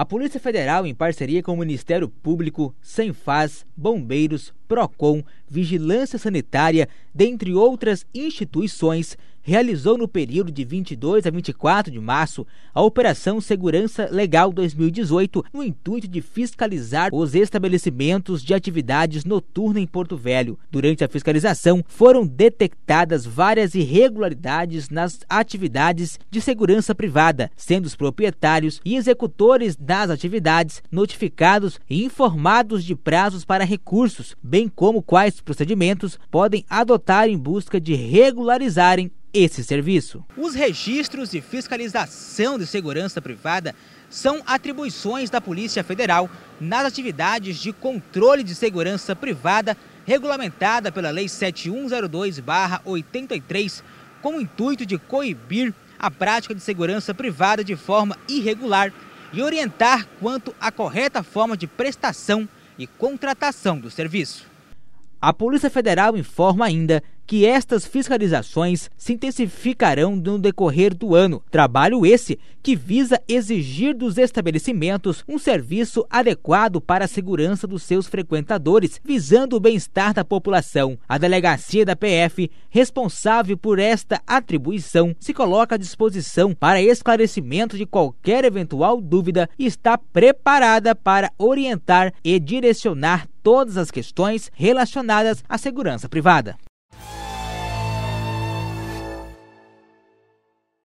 A Polícia Federal, em parceria com o Ministério Público, Sem Faz, Bombeiros, PROCON, Vigilância Sanitária, dentre outras instituições, realizou no período de 22 a 24 de março a Operação Segurança Legal 2018, no intuito de fiscalizar os estabelecimentos de atividades noturnas em Porto Velho. Durante a fiscalização, foram detectadas várias irregularidades nas atividades de segurança privada, sendo os proprietários e executores das atividades notificados e informados de prazos para recursos, bem bem como quais procedimentos podem adotar em busca de regularizarem esse serviço. Os registros e fiscalização de segurança privada são atribuições da Polícia Federal nas atividades de controle de segurança privada regulamentada pela Lei 7102-83, com o intuito de coibir a prática de segurança privada de forma irregular e orientar quanto à correta forma de prestação e contratação do serviço. A Polícia Federal informa ainda que estas fiscalizações se intensificarão no decorrer do ano. Trabalho esse que visa exigir dos estabelecimentos um serviço adequado para a segurança dos seus frequentadores, visando o bem-estar da população. A delegacia da PF, responsável por esta atribuição, se coloca à disposição para esclarecimento de qualquer eventual dúvida e está preparada para orientar e direcionar todas as questões relacionadas à segurança privada.